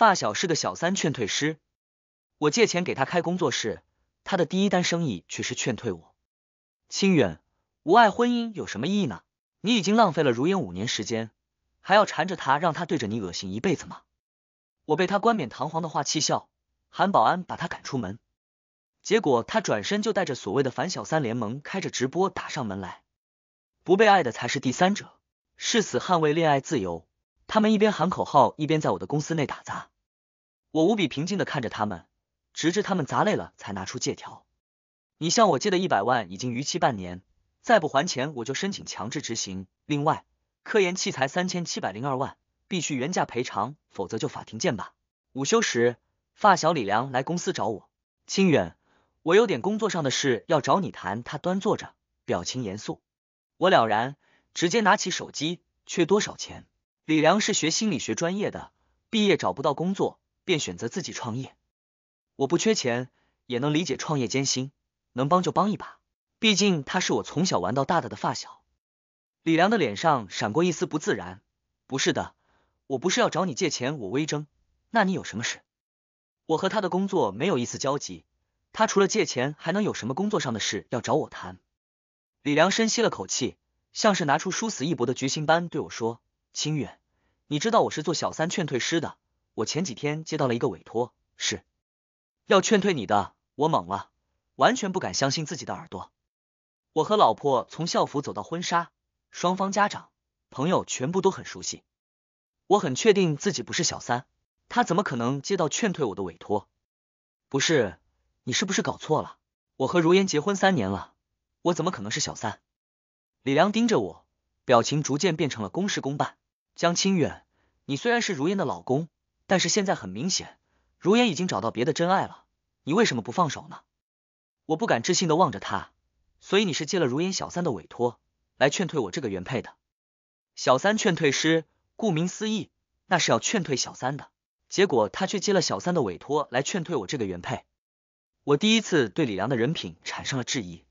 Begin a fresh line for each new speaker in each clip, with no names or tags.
发小是个小三劝退师，我借钱给他开工作室，他的第一单生意却是劝退我。清远，无爱婚姻有什么意义呢？你已经浪费了如烟五年时间，还要缠着他，让他对着你恶心一辈子吗？我被他冠冕堂皇的话气笑，喊保安把他赶出门，结果他转身就带着所谓的反小三联盟，开着直播打上门来。不被爱的才是第三者，誓死捍卫恋爱自由。他们一边喊口号，一边在我的公司内打杂。我无比平静的看着他们，直至他们砸累了，才拿出借条。你向我借的一百万已经逾期半年，再不还钱，我就申请强制执行。另外，科研器材三千七百零二万，必须原价赔偿，否则就法庭见吧。午休时，发小李良来公司找我。清远，我有点工作上的事要找你谈。他端坐着，表情严肃。我了然，直接拿起手机，缺多少钱？李良是学心理学专业的，毕业找不到工作。便选择自己创业，我不缺钱，也能理解创业艰辛，能帮就帮一把，毕竟他是我从小玩到大的发小。李良的脸上闪过一丝不自然，不是的，我不是要找你借钱，我微怔，那你有什么事？我和他的工作没有一丝交集，他除了借钱还能有什么工作上的事要找我谈？李良深吸了口气，像是拿出殊死一搏的决心般对我说：“清远，你知道我是做小三劝退师的。”我前几天接到了一个委托，是要劝退你的。我懵了，完全不敢相信自己的耳朵。我和老婆从校服走到婚纱，双方家长、朋友全部都很熟悉。我很确定自己不是小三，他怎么可能接到劝退我的委托？不是，你是不是搞错了？我和如烟结婚三年了，我怎么可能是小三？李良盯着我，表情逐渐变成了公事公办。江清远，你虽然是如烟的老公。但是现在很明显，如烟已经找到别的真爱了，你为什么不放手呢？我不敢置信的望着他，所以你是接了如烟小三的委托，来劝退我这个原配的。小三劝退师，顾名思义，那是要劝退小三的，结果他却接了小三的委托来劝退我这个原配。我第一次对李良的人品产生了质疑。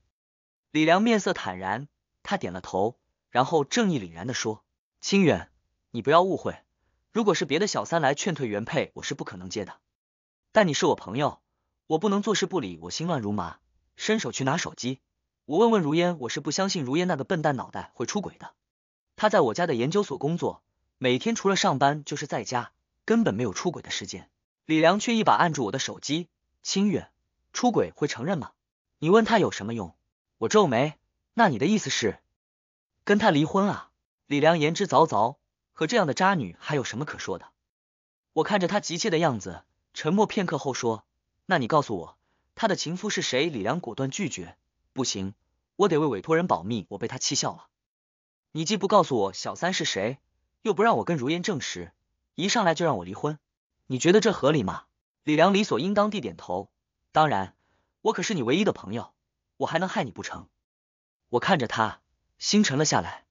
李良面色坦然，他点了头，然后正义凛然的说：“清远，你不要误会。”如果是别的小三来劝退原配，我是不可能接的。但你是我朋友，我不能坐视不理。我心乱如麻，伸手去拿手机，我问问如烟。我是不相信如烟那个笨蛋脑袋会出轨的。他在我家的研究所工作，每天除了上班就是在家，根本没有出轨的时间。李良却一把按住我的手机，清月，出轨会承认吗？你问他有什么用？我皱眉，那你的意思是跟他离婚啊？李良言之凿凿。和这样的渣女还有什么可说的？我看着她急切的样子，沉默片刻后说：“那你告诉我，她的情夫是谁？”李良果断拒绝：“不行，我得为委托人保密。”我被他气笑了。你既不告诉我小三是谁，又不让我跟如烟证实，一上来就让我离婚，你觉得这合理吗？李良理所应当地点头：“当然，我可是你唯一的朋友，我还能害你不成？”我看着他，心沉了下来。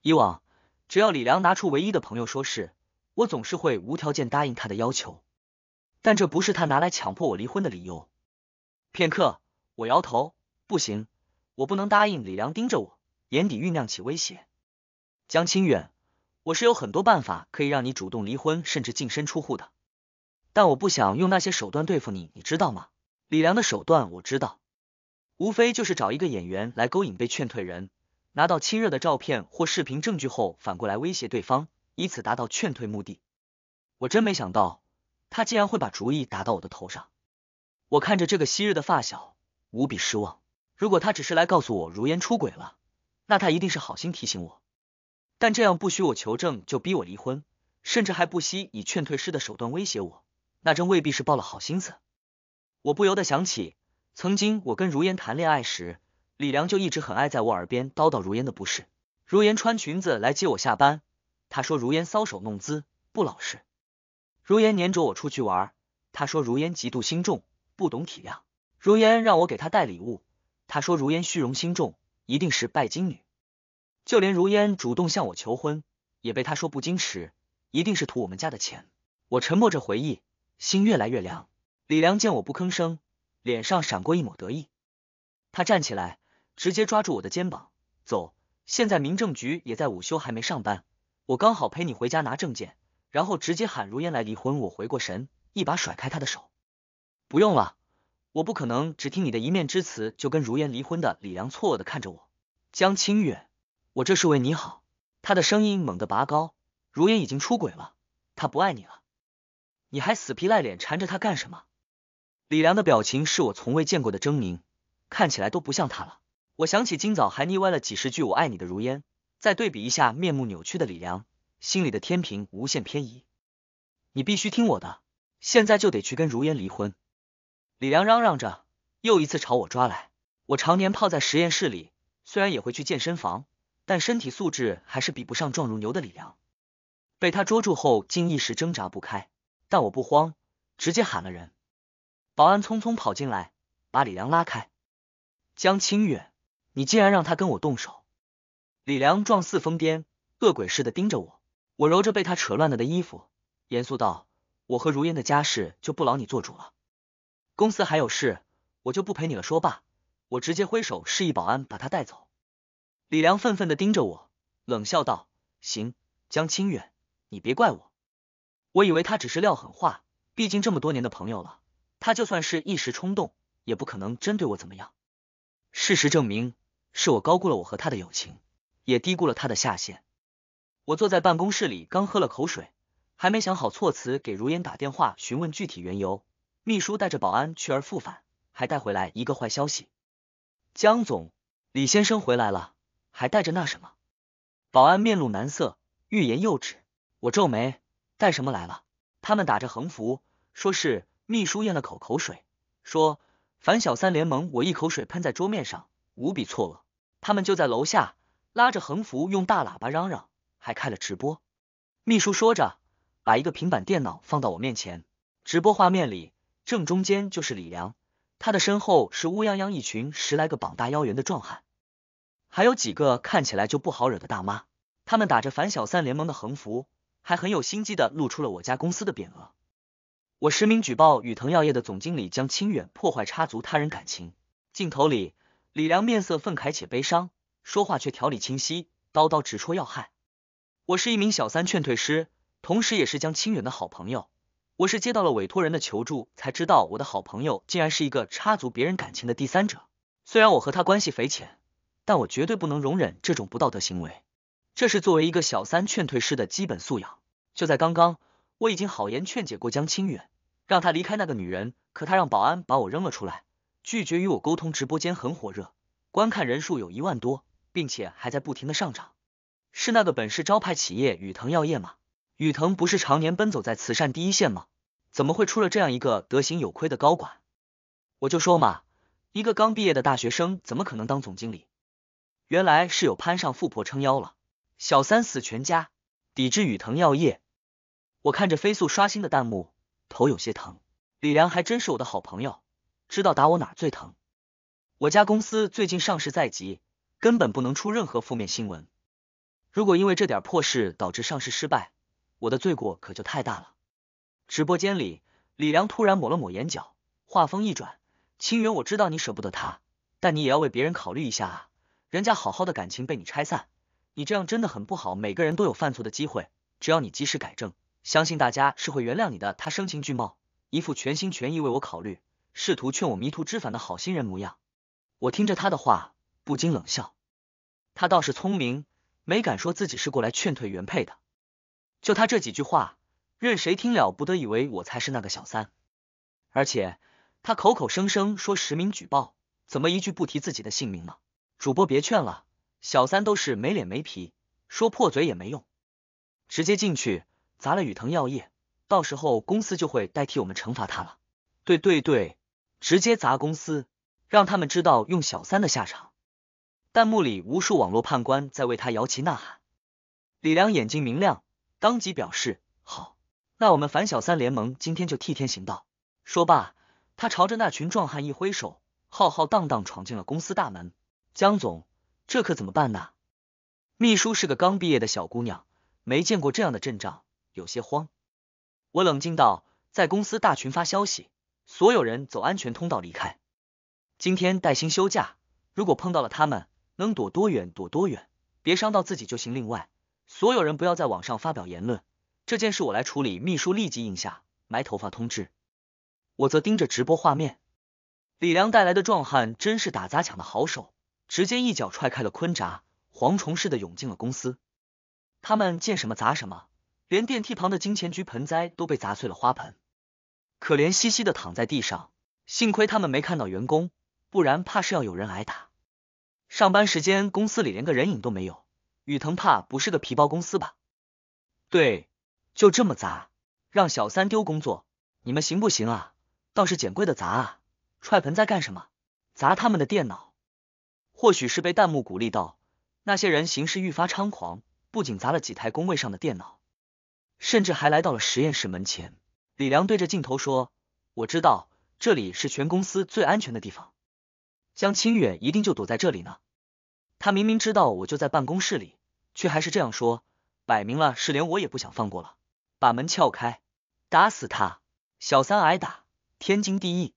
以往。只要李良拿出唯一的朋友说是我，总是会无条件答应他的要求。但这不是他拿来强迫我离婚的理由。片刻，我摇头，不行，我不能答应李良。盯着我，眼底酝酿起威胁。江清远，我是有很多办法可以让你主动离婚，甚至净身出户的。但我不想用那些手段对付你，你知道吗？李良的手段我知道，无非就是找一个演员来勾引被劝退人。拿到亲热的照片或视频证据后，反过来威胁对方，以此达到劝退目的。我真没想到，他竟然会把主意打到我的头上。我看着这个昔日的发小，无比失望。如果他只是来告诉我如烟出轨了，那他一定是好心提醒我。但这样不许我求证，就逼我离婚，甚至还不惜以劝退师的手段威胁我，那真未必是抱了好心思。我不由得想起，曾经我跟如烟谈恋爱时。李良就一直很爱在我耳边叨叨如烟的不是，如烟穿裙子来接我下班，他说如烟搔首弄姿不老实；如烟黏着我出去玩，他说如烟嫉妒心重不懂体谅；如烟让我给她带礼物，他说如烟虚荣心重一定是拜金女；就连如烟主动向我求婚，也被他说不矜持一定是图我们家的钱。我沉默着回忆，心越来越凉。李良见我不吭声，脸上闪过一抹得意，他站起来。直接抓住我的肩膀，走，现在民政局也在午休，还没上班，我刚好陪你回家拿证件，然后直接喊如烟来离婚。我回过神，一把甩开他的手，不用了，我不可能只听你的一面之词就跟如烟离婚的。李良错愕的看着我，江清月，我这是为你好。他的声音猛地拔高，如烟已经出轨了，他不爱你了，你还死皮赖脸缠着他干什么？李良的表情是我从未见过的狰狞，看起来都不像他了。我想起今早还腻歪了几十句“我爱你”的如烟，再对比一下面目扭曲的李良，心里的天平无限偏移。你必须听我的，现在就得去跟如烟离婚！李良嚷嚷着，又一次朝我抓来。我常年泡在实验室里，虽然也会去健身房，但身体素质还是比不上壮如牛的李良。被他捉住后，竟一时挣扎不开。但我不慌，直接喊了人。保安匆匆跑进来，把李良拉开。江清远。你竟然让他跟我动手！李良状似疯癫、恶鬼似的盯着我，我揉着被他扯乱了的衣服，严肃道：“我和如烟的家事就不劳你做主了，公司还有事，我就不陪你了。”说罢，我直接挥手示意保安把他带走。李良愤愤的盯着我，冷笑道：“行，江清远，你别怪我。”我以为他只是撂狠话，毕竟这么多年的朋友了，他就算是一时冲动，也不可能真对我怎么样。事实证明。是我高估了我和他的友情，也低估了他的下限。我坐在办公室里，刚喝了口水，还没想好措辞，给如烟打电话询问具体缘由。秘书带着保安去而复返，还带回来一个坏消息：江总、李先生回来了，还带着那什么。保安面露难色，欲言又止。我皱眉：“带什么来了？”他们打着横幅，说是秘书咽了口口水，说反小三联盟。我一口水喷在桌面上，无比错愕。他们就在楼下拉着横幅，用大喇叭嚷嚷，还开了直播。秘书说着，把一个平板电脑放到我面前。直播画面里，正中间就是李良，他的身后是乌泱泱一群十来个膀大腰圆的壮汉，还有几个看起来就不好惹的大妈。他们打着“反小三联盟”的横幅，还很有心机的露出了我家公司的匾额。我实名举报宇腾药业的总经理江清远破坏插足他人感情。镜头里。李良面色愤慨且悲伤，说话却条理清晰，刀刀直戳要害。我是一名小三劝退师，同时也是江清远的好朋友。我是接到了委托人的求助，才知道我的好朋友竟然是一个插足别人感情的第三者。虽然我和他关系匪浅，但我绝对不能容忍这种不道德行为。这是作为一个小三劝退师的基本素养。就在刚刚，我已经好言劝解过江清远，让他离开那个女人，可他让保安把我扔了出来。拒绝与我沟通，直播间很火热，观看人数有一万多，并且还在不停的上涨。是那个本市招牌企业雨腾药业吗？雨腾不是常年奔走在慈善第一线吗？怎么会出了这样一个德行有亏的高管？我就说嘛，一个刚毕业的大学生怎么可能当总经理？原来是有攀上富婆撑腰了。小三死全家，抵制雨腾药业。我看着飞速刷新的弹幕，头有些疼。李良还真是我的好朋友。知道打我哪最疼？我家公司最近上市在即，根本不能出任何负面新闻。如果因为这点破事导致上市失败，我的罪过可就太大了。直播间里，李良突然抹了抹眼角，话锋一转：“清源，我知道你舍不得他，但你也要为别人考虑一下啊。人家好好的感情被你拆散，你这样真的很不好。每个人都有犯错的机会，只要你及时改正，相信大家是会原谅你的。”他声情俱茂，一副全心全意为我考虑。试图劝我迷途知返的好心人模样，我听着他的话不禁冷笑。他倒是聪明，没敢说自己是过来劝退原配的。就他这几句话，任谁听了不得以为我才是那个小三。而且他口口声声说实名举报，怎么一句不提自己的姓名呢？主播别劝了，小三都是没脸没皮，说破嘴也没用。直接进去砸了雨藤药业，到时候公司就会代替我们惩罚他了。对对对。直接砸公司，让他们知道用小三的下场。弹幕里无数网络判官在为他摇旗呐喊。李良眼睛明亮，当即表示：“好，那我们反小三联盟今天就替天行道。”说罢，他朝着那群壮汉一挥手，浩浩荡荡闯进了公司大门。江总，这可怎么办呢？秘书是个刚毕业的小姑娘，没见过这样的阵仗，有些慌。我冷静道：“在公司大群发消息。”所有人走安全通道离开。今天带薪休假，如果碰到了他们，能躲多远躲多远，别伤到自己就行。另外，所有人不要在网上发表言论，这件事我来处理。秘书立即应下，埋头发通知。我则盯着直播画面，李良带来的壮汉真是打砸抢的好手，直接一脚踹开了坤闸，蝗虫似的涌进了公司。他们见什么砸什么，连电梯旁的金钱菊盆栽都被砸碎了花盆。可怜兮兮的躺在地上，幸亏他们没看到员工，不然怕是要有人挨打。上班时间公司里连个人影都没有，雨藤怕不是个皮包公司吧？对，就这么砸，让小三丢工作，你们行不行啊？倒是捡贵的砸啊，踹盆在干什么？砸他们的电脑？或许是被弹幕鼓励到，那些人行事愈发猖狂，不仅砸了几台工位上的电脑，甚至还来到了实验室门前。李良对着镜头说：“我知道这里是全公司最安全的地方，江清远一定就躲在这里呢。他明明知道我就在办公室里，却还是这样说，摆明了是连我也不想放过了。把门撬开，打死他！小三挨打，天经地义。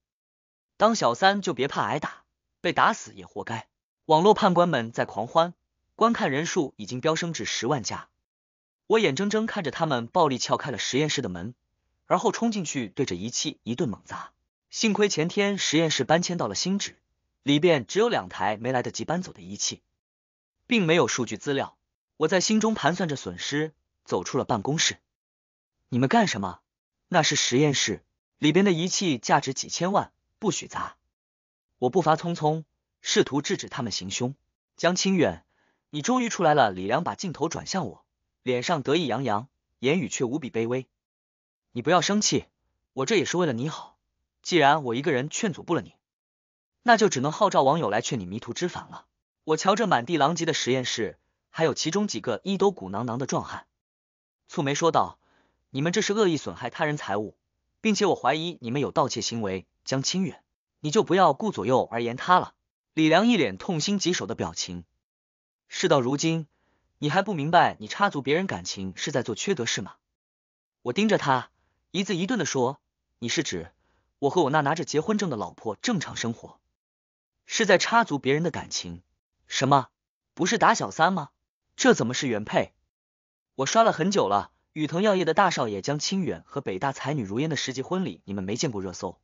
当小三就别怕挨打，被打死也活该。”网络判官们在狂欢，观看人数已经飙升至十万加。我眼睁睁看着他们暴力撬开了实验室的门。而后冲进去，对着仪器一顿猛砸。幸亏前天实验室搬迁到了新址，里边只有两台没来得及搬走的仪器，并没有数据资料。我在心中盘算着损失，走出了办公室。你们干什么？那是实验室里边的仪器，价值几千万，不许砸！我步伐匆匆，试图制止他们行凶。江清远，你终于出来了。李良把镜头转向我，脸上得意洋洋，言语却无比卑微。你不要生气，我这也是为了你好。既然我一个人劝阻不了你，那就只能号召网友来劝你迷途知返了。我瞧着满地狼藉的实验室，还有其中几个衣兜鼓囊囊的壮汉，蹙眉说道：“你们这是恶意损害他人财物，并且我怀疑你们有盗窃行为。”江清远，你就不要顾左右而言他了。李良一脸痛心疾首的表情。事到如今，你还不明白你插足别人感情是在做缺德事吗？我盯着他。一字一顿的说：“你是指我和我那拿着结婚证的老婆正常生活，是在插足别人的感情？什么不是打小三吗？这怎么是原配？我刷了很久了，雨腾药业的大少爷江清远和北大才女如烟的世纪婚礼，你们没见过热搜？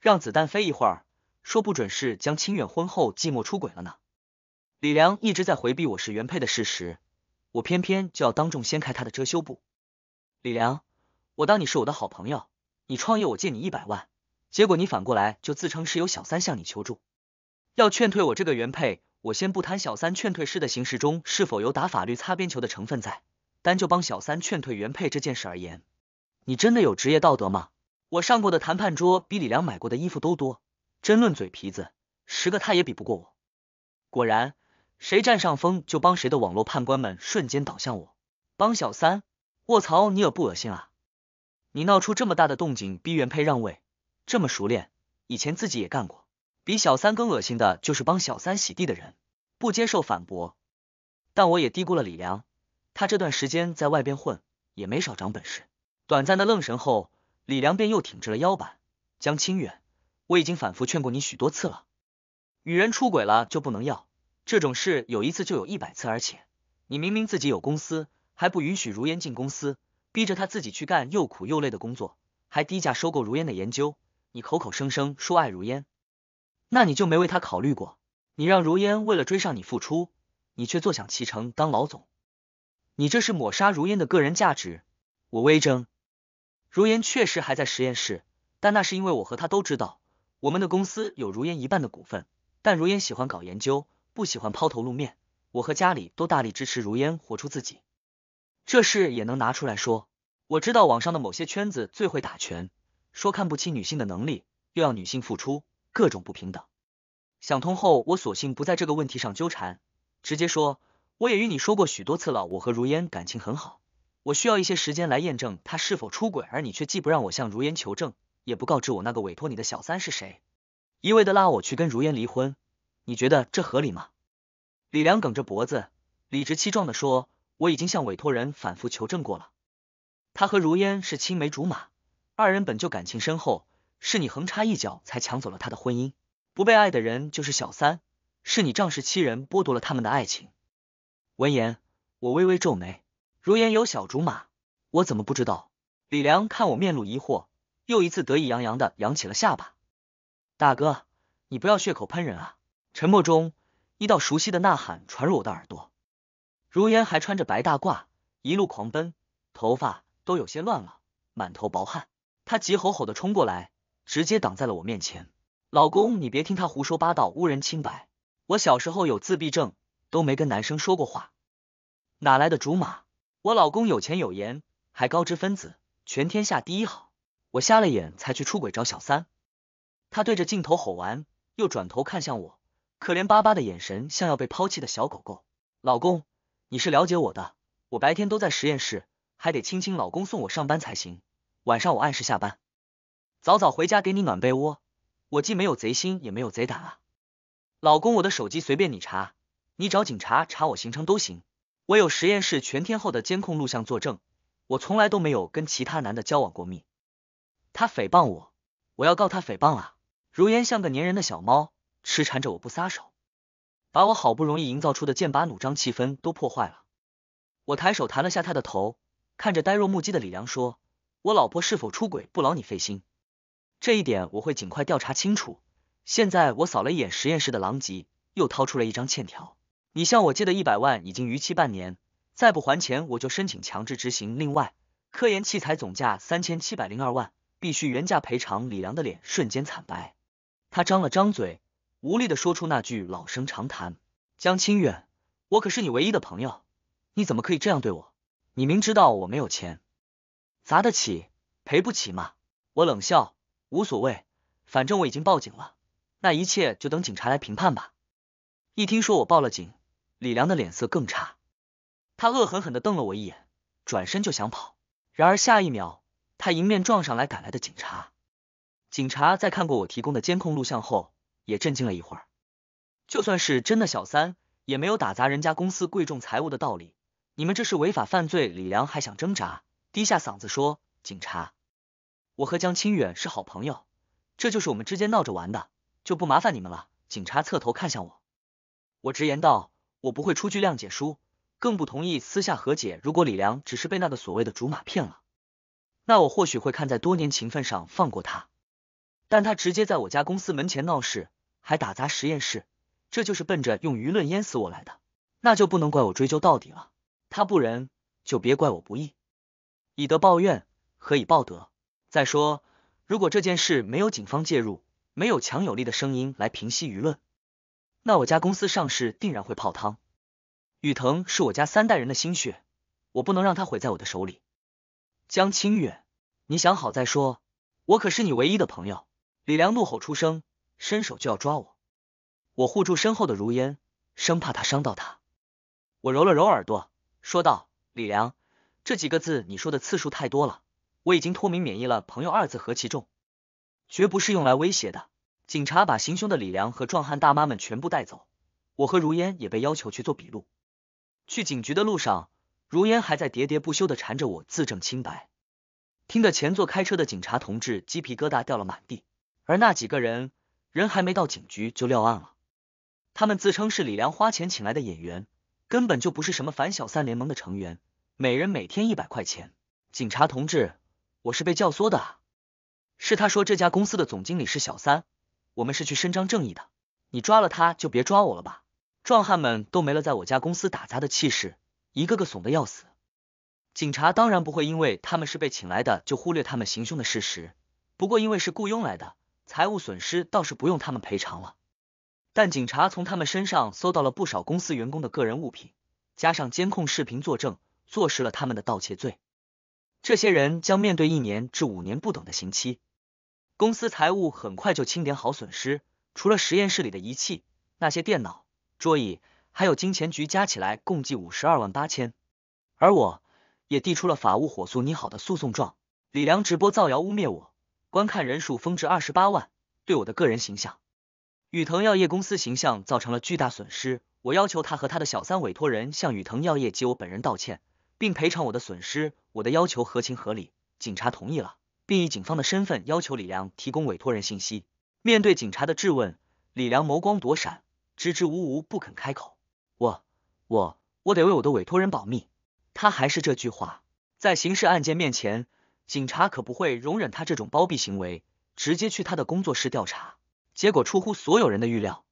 让子弹飞一会儿，说不准是江清远婚后寂寞出轨了呢。李良一直在回避我是原配的事实，我偏偏就要当众掀开他的遮羞布。李良。”我当你是我的好朋友，你创业我借你一百万，结果你反过来就自称是有小三向你求助，要劝退我这个原配。我先不谈小三劝退师的形式中是否有打法律擦边球的成分在，单就帮小三劝退原配这件事而言，你真的有职业道德吗？我上过的谈判桌比李良买过的衣服都多，争论嘴皮子，十个他也比不过我。果然，谁占上风就帮谁的网络判官们瞬间倒向我，帮小三，卧槽，你恶不恶心啊？你闹出这么大的动静，逼原配让位，这么熟练，以前自己也干过。比小三更恶心的就是帮小三洗地的人，不接受反驳。但我也低估了李良，他这段时间在外边混，也没少长本事。短暂的愣神后，李良便又挺直了腰板。江清远，我已经反复劝过你许多次了，女人出轨了就不能要，这种事有一次就有一百次。而且，你明明自己有公司，还不允许如烟进公司。逼着他自己去干又苦又累的工作，还低价收购如烟的研究。你口口声声说爱如烟，那你就没为他考虑过。你让如烟为了追上你付出，你却坐享其成当老总，你这是抹杀如烟的个人价值。我微怔，如烟确实还在实验室，但那是因为我和他都知道，我们的公司有如烟一半的股份，但如烟喜欢搞研究，不喜欢抛头露面。我和家里都大力支持如烟活出自己。这事也能拿出来说？我知道网上的某些圈子最会打拳，说看不起女性的能力，又要女性付出，各种不平等。想通后，我索性不在这个问题上纠缠，直接说，我也与你说过许多次了，我和如烟感情很好，我需要一些时间来验证他是否出轨，而你却既不让我向如烟求证，也不告知我那个委托你的小三是谁，一味的拉我去跟如烟离婚，你觉得这合理吗？李良梗着脖子，理直气壮的说。我已经向委托人反复求证过了，他和如烟是青梅竹马，二人本就感情深厚，是你横插一脚才抢走了他的婚姻。不被爱的人就是小三，是你仗势欺人，剥夺了他们的爱情。闻言，我微微皱眉，如烟有小竹马，我怎么不知道？李良看我面露疑惑，又一次得意洋洋的扬起了下巴。大哥，你不要血口喷人啊！沉默中，一道熟悉的呐喊传入我的耳朵。如烟还穿着白大褂，一路狂奔，头发都有些乱了，满头薄汗。他急吼吼的冲过来，直接挡在了我面前。老公，你别听他胡说八道，污人清白。我小时候有自闭症，都没跟男生说过话，哪来的竹马？我老公有钱有颜，还高知分子，全天下第一好。我瞎了眼才去出轨找小三。他对着镜头吼完，又转头看向我，可怜巴巴的眼神像要被抛弃的小狗狗。老公。你是了解我的，我白天都在实验室，还得亲亲老公送我上班才行。晚上我按时下班，早早回家给你暖被窝。我既没有贼心，也没有贼胆啊，老公。我的手机随便你查，你找警察查我行程都行。我有实验室全天候的监控录像作证，我从来都没有跟其他男的交往过密。他诽谤我，我要告他诽谤啊！如烟像个粘人的小猫，痴缠着我不撒手。把我好不容易营造出的剑拔弩张气氛都破坏了。我抬手弹了下他的头，看着呆若木鸡的李良说：“我老婆是否出轨，不劳你费心，这一点我会尽快调查清楚。”现在我扫了一眼实验室的狼藉，又掏出了一张欠条：“你向我借的一百万已经逾期半年，再不还钱，我就申请强制执行。”另外，科研器材总价三千七百零二万，必须原价赔偿。李良的脸瞬间惨白，他张了张嘴。无力的说出那句老生常谈：“江清远，我可是你唯一的朋友，你怎么可以这样对我？你明知道我没有钱，砸得起赔不起嘛？”我冷笑，无所谓，反正我已经报警了，那一切就等警察来评判吧。一听说我报了警，李良的脸色更差，他恶狠狠的瞪了我一眼，转身就想跑。然而下一秒，他迎面撞上来赶来的警察。警察在看过我提供的监控录像后。也震惊了一会儿，就算是真的小三，也没有打砸人家公司贵重财物的道理。你们这是违法犯罪！李良还想挣扎，低下嗓子说：“警察，我和江清远是好朋友，这就是我们之间闹着玩的，就不麻烦你们了。”警察侧头看向我，我直言道：“我不会出具谅解书，更不同意私下和解。如果李良只是被那个所谓的竹马骗了，那我或许会看在多年情分上放过他。”但他直接在我家公司门前闹事，还打砸实验室，这就是奔着用舆论淹死我来的。那就不能怪我追究到底了。他不仁，就别怪我不义。以德报怨，何以报德？再说，如果这件事没有警方介入，没有强有力的声音来平息舆论，那我家公司上市定然会泡汤。雨腾是我家三代人的心血，我不能让他毁在我的手里。江清远，你想好再说。我可是你唯一的朋友。李良怒吼出声，伸手就要抓我，我护住身后的如烟，生怕他伤到他。我揉了揉耳朵，说道：“李良，这几个字你说的次数太多了，我已经脱敏免疫了。朋友二字何其重，绝不是用来威胁的。”警察把行凶的李良和壮汉大妈们全部带走，我和如烟也被要求去做笔录。去警局的路上，如烟还在喋喋不休的缠着我自证清白，听得前座开车的警察同志鸡皮疙瘩掉了满地。而那几个人人还没到警局就撂案了。他们自称是李良花钱请来的演员，根本就不是什么反小三联盟的成员。每人每天一百块钱。警察同志，我是被教唆的啊！是他说这家公司的总经理是小三，我们是去伸张正义的。你抓了他，就别抓我了吧？壮汉们都没了在我家公司打杂的气势，一个个怂的要死。警察当然不会因为他们是被请来的就忽略他们行凶的事实，不过因为是雇佣来的。财务损失倒是不用他们赔偿了，但警察从他们身上搜到了不少公司员工的个人物品，加上监控视频作证，坐实了他们的盗窃罪。这些人将面对一年至五年不等的刑期。公司财务很快就清点好损失，除了实验室里的仪器，那些电脑、桌椅，还有金钱局加起来共计五十二万八千。而我也递出了法务火速拟好的诉讼状。李良直播造谣污蔑我。观看人数峰值二十八万，对我的个人形象、雨腾药业公司形象造成了巨大损失。我要求他和他的小三委托人向雨腾药业及我本人道歉，并赔偿我的损失。我的要求合情合理，警察同意了，并以警方的身份要求李良提供委托人信息。面对警察的质问，李良眸光躲闪，支支吾吾不肯开口。我、我、我得为我的委托人保密。他还是这句话，在刑事案件面前。警察可不会容忍他这种包庇行为，直接去他的工作室调查。结果出乎所有人的预料，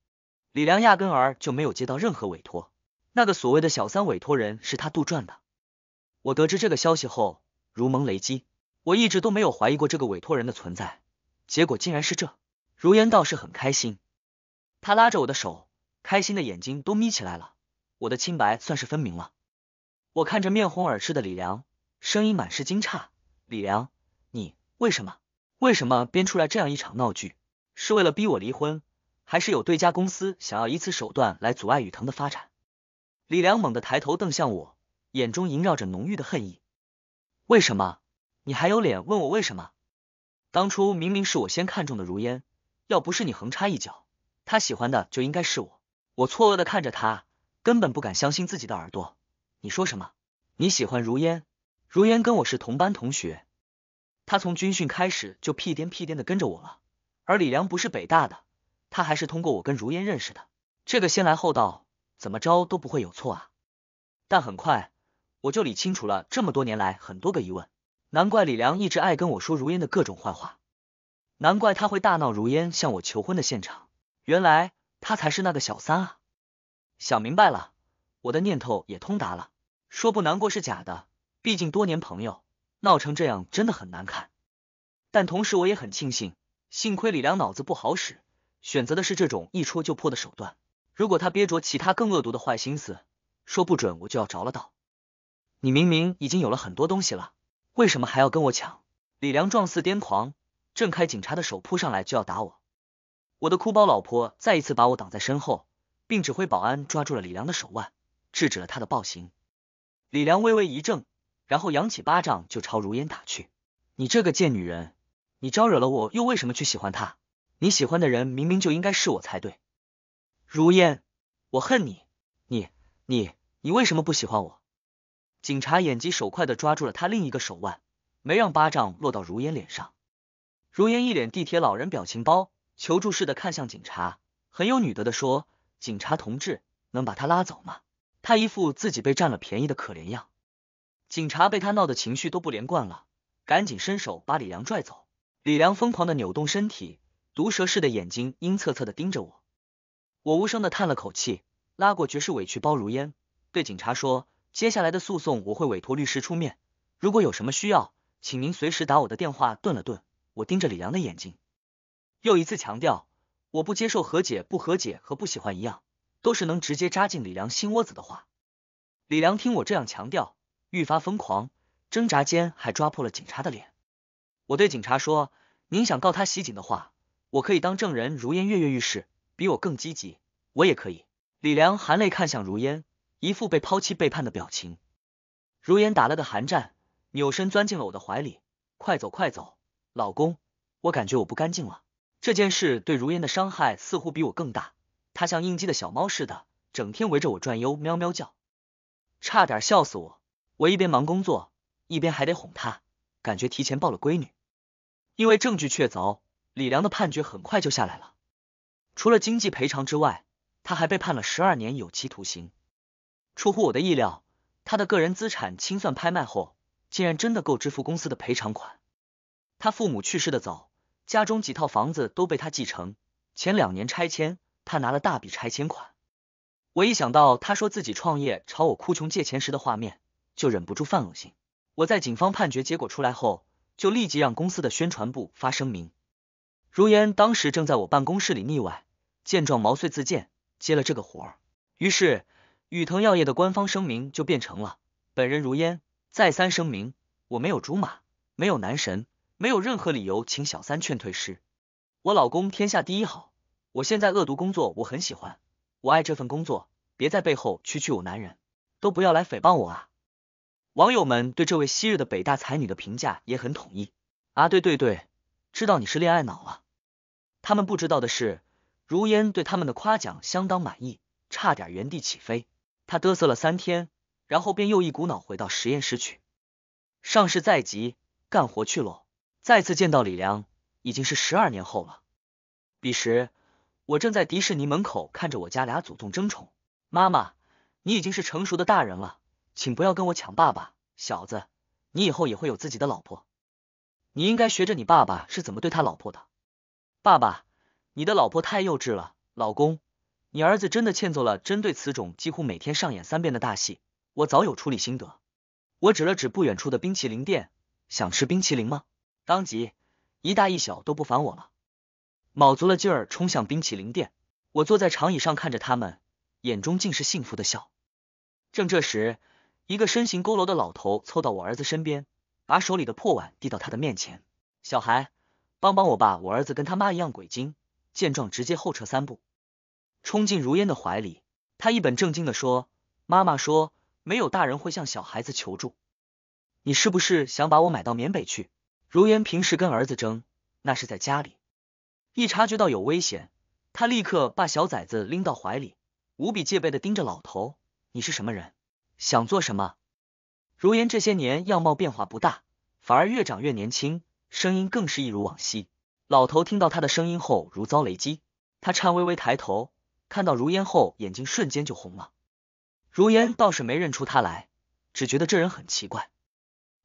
李良压根儿就没有接到任何委托，那个所谓的小三委托人是他杜撰的。我得知这个消息后，如蒙雷击，我一直都没有怀疑过这个委托人的存在，结果竟然是这。如烟倒是很开心，他拉着我的手，开心的眼睛都眯起来了。我的清白算是分明了。我看着面红耳赤的李良，声音满是惊诧。李良，你为什么？为什么编出来这样一场闹剧？是为了逼我离婚，还是有对家公司想要以此手段来阻碍雨腾的发展？李良猛地抬头瞪向我，眼中萦绕着浓郁的恨意。为什么？你还有脸问我为什么？当初明明是我先看中的如烟，要不是你横插一脚，他喜欢的就应该是我。我错愕的看着他，根本不敢相信自己的耳朵。你说什么？你喜欢如烟？如烟跟我是同班同学，他从军训开始就屁颠屁颠的跟着我了。而李良不是北大的，他还是通过我跟如烟认识的。这个先来后到，怎么着都不会有错啊！但很快我就理清楚了这么多年来很多个疑问。难怪李良一直爱跟我说如烟的各种坏话，难怪他会大闹如烟向我求婚的现场，原来他才是那个小三啊！想明白了，我的念头也通达了，说不难过是假的。毕竟多年朋友闹成这样真的很难看，但同时我也很庆幸，幸亏李良脑子不好使，选择的是这种一戳就破的手段。如果他憋着其他更恶毒的坏心思，说不准我就要着了道。你明明已经有了很多东西了，为什么还要跟我抢？李良状似癫狂，挣开警察的手，扑上来就要打我。我的哭包老婆再一次把我挡在身后，并指挥保安抓住了李良的手腕，制止了他的暴行。李良微微一怔。然后扬起巴掌就朝如烟打去，你这个贱女人，你招惹了我，又为什么去喜欢他？你喜欢的人明明就应该是我才对。如烟，我恨你，你、你、你为什么不喜欢我？警察眼疾手快的抓住了他另一个手腕，没让巴掌落到如烟脸上。如烟一脸地铁老人表情包，求助似的看向警察，很有女德的说：“警察同志，能把他拉走吗？”他一副自己被占了便宜的可怜样。警察被他闹的情绪都不连贯了，赶紧伸手把李良拽走。李良疯狂的扭动身体，毒蛇似的眼睛阴恻恻的盯着我。我无声的叹了口气，拉过爵士委屈包如烟，对警察说：“接下来的诉讼我会委托律师出面，如果有什么需要，请您随时打我的电话。”顿了顿，我盯着李良的眼睛，又一次强调：“我不接受和解，不和解和不喜欢一样，都是能直接扎进李良心窝子的话。”李良听我这样强调。愈发疯狂，挣扎间还抓破了警察的脸。我对警察说：“您想告他袭警的话，我可以当证人。”如烟跃跃欲试，比我更积极，我也可以。李良含泪看向如烟，一副被抛弃背叛的表情。如烟打了个寒战，扭身钻进了我的怀里：“快走，快走，老公，我感觉我不干净了。”这件事对如烟的伤害似乎比我更大，她像应激的小猫似的，整天围着我转悠，喵喵叫，差点笑死我。我一边忙工作，一边还得哄她，感觉提前抱了闺女。因为证据确凿，李良的判决很快就下来了。除了经济赔偿之外，他还被判了十二年有期徒刑。出乎我的意料，他的个人资产清算拍卖后，竟然真的够支付公司的赔偿款。他父母去世的早，家中几套房子都被他继承。前两年拆迁，他拿了大笔拆迁款。我一想到他说自己创业朝我哭穷借钱时的画面。就忍不住犯恶心。我在警方判决结果出来后，就立即让公司的宣传部发声明。如烟当时正在我办公室里腻歪，见状毛遂自荐接了这个活儿。于是，宇腾药业的官方声明就变成了：本人如烟，再三声明，我没有竹马，没有男神，没有任何理由请小三劝退师。我老公天下第一好，我现在恶毒工作我很喜欢，我爱这份工作，别在背后蛐蛐我，男人都不要来诽谤我啊！网友们对这位昔日的北大才女的评价也很统一啊！对对对，知道你是恋爱脑了。他们不知道的是，如烟对他们的夸奖相当满意，差点原地起飞。他嘚瑟了三天，然后便又一股脑回到实验室去。上市在即，干活去喽！再次见到李良，已经是十二年后了。彼时，我正在迪士尼门口看着我家俩祖宗争宠。妈妈，你已经是成熟的大人了。请不要跟我抢爸爸，小子，你以后也会有自己的老婆，你应该学着你爸爸是怎么对他老婆的。爸爸，你的老婆太幼稚了。老公，你儿子真的欠揍了。针对此种几乎每天上演三遍的大戏，我早有处理心得。我指了指不远处的冰淇淋店，想吃冰淇淋吗？当即，一大一小都不烦我了，卯足了劲儿冲向冰淇淋店。我坐在长椅上看着他们，眼中尽是幸福的笑。正这时。一个身形佝偻的老头凑到我儿子身边，把手里的破碗递到他的面前。小孩，帮帮我吧！我儿子跟他妈一样鬼精。见状，直接后撤三步，冲进如烟的怀里。他一本正经地说：“妈妈说，没有大人会向小孩子求助。你是不是想把我买到缅北去？”如烟平时跟儿子争，那是在家里。一察觉到有危险，他立刻把小崽子拎到怀里，无比戒备地盯着老头。你是什么人？想做什么？如烟这些年样貌变化不大，反而越长越年轻，声音更是一如往昔。老头听到他的声音后，如遭雷击，他颤巍巍抬头，看到如烟后，眼睛瞬间就红了。如烟倒是没认出他来，只觉得这人很奇怪。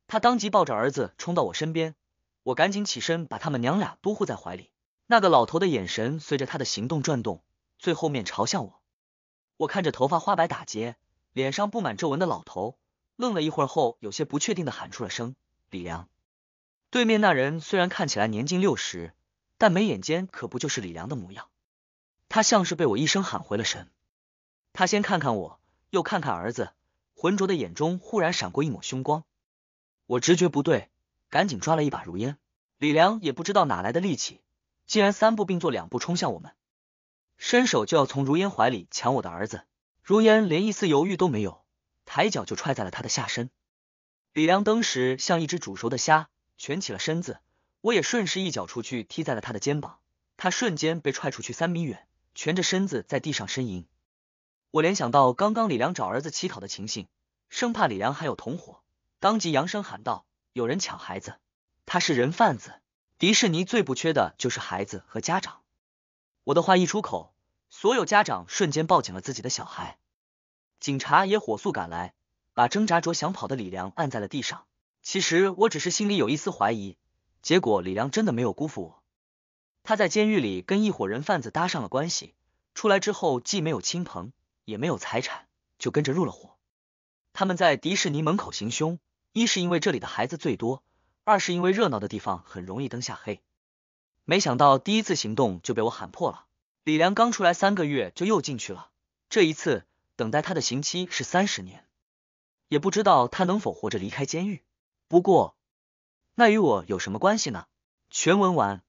他当即抱着儿子冲到我身边，我赶紧起身把他们娘俩都护在怀里。那个老头的眼神随着他的行动转动，最后面朝向我。我看着头发花白打结。脸上布满皱纹的老头愣了一会儿后，有些不确定的喊出了声：“李良。”对面那人虽然看起来年近六十，但眉眼间可不就是李良的模样。他像是被我一声喊回了神，他先看看我，又看看儿子，浑浊的眼中忽然闪过一抹凶光。我直觉不对，赶紧抓了一把如烟。李良也不知道哪来的力气，竟然三步并作两步冲向我们，伸手就要从如烟怀里抢我的儿子。如烟连一丝犹豫都没有，抬脚就踹在了他的下身。李良登时像一只煮熟的虾，蜷起了身子。我也顺势一脚出去，踢在了他的肩膀。他瞬间被踹出去三米远，蜷着身子在地上呻吟。我联想到刚刚李良找儿子乞讨的情形，生怕李良还有同伙，当即扬声喊道：“有人抢孩子，他是人贩子。”迪士尼最不缺的就是孩子和家长。我的话一出口。所有家长瞬间抱紧了自己的小孩，警察也火速赶来，把挣扎着想跑的李良按在了地上。其实我只是心里有一丝怀疑，结果李良真的没有辜负我。他在监狱里跟一伙人贩子搭上了关系，出来之后既没有亲朋，也没有财产，就跟着入了伙。他们在迪士尼门口行凶，一是因为这里的孩子最多，二是因为热闹的地方很容易灯下黑。没想到第一次行动就被我喊破了。李良刚出来三个月，就又进去了。这一次等待他的刑期是三十年，也不知道他能否活着离开监狱。不过，那与我有什么关系呢？全文完。